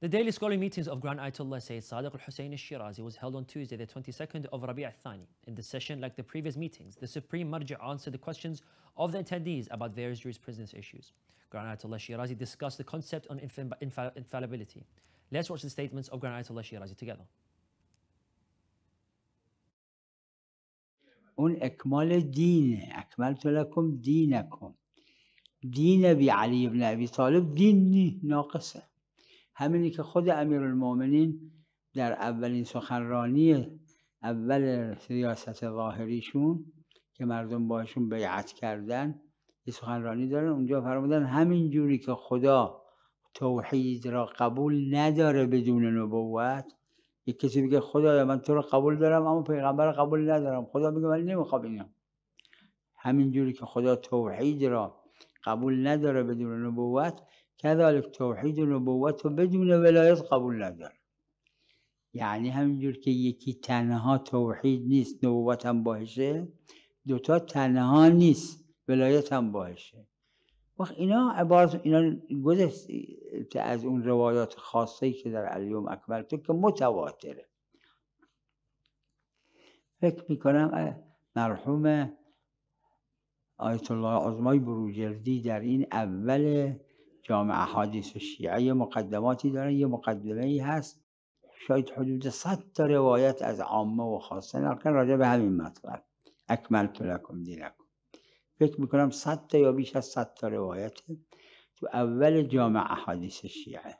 The daily scholarly meetings of Grand Ayatollah Sayyid Sadiq al-Hussein al-Shirazi was held on Tuesday the 22nd of Rabi' al-Thani. In the session, like the previous meetings, the Supreme Marja answered the questions of the attendees about various jurisprudence issues. Grand Ayatollah Shirazi discussed the concept on infallibility. Let's watch the statements of Grand Ayatollah Shirazi together. On أكمال دين أكملت لكم دينكم دين أبي علي بن أبي طالب ديني ناقصه همینی که خود المومنین در اولین سخنرانی اول ریاست ظاهریشون که مردم باشون بیعت کردن یه سخنرانی دارن اونجا فرمودن همین جوری که خدا توحید را قبول نداره بدون نبوت یک کسی بگه خدایا من تو را قبول دارم اما پیغمبر قبول ندارم خدا میگه من نمیخوام اینا همین جوری که خدا توحید را قبول نداره بدون نبوت کذالک توحید و بدون ولایت قبول نداره یعنی همینجور که یکی تنها توحید نیست نبوت هم باشه دوتا تنها نیست ولایت هم باشه وقت اینا عبارت اینا گذشت از اون روایات خاصی که در الیوم اکبر تو که متواتره فکر میکنم مرحوم آیت الله عظمای بروجردی در این اول جامعه احادیث شیعه یه مقدماتی دارن یه مقدمه ای هست شاید حدود 100 تا روایت از عامه و خاصه نقل راجع به همین مطلب اکمل لکم دینکم فکر میکنم 100 تا یا بیش از 100 تا روایت تو اول جامع احادیث شیعه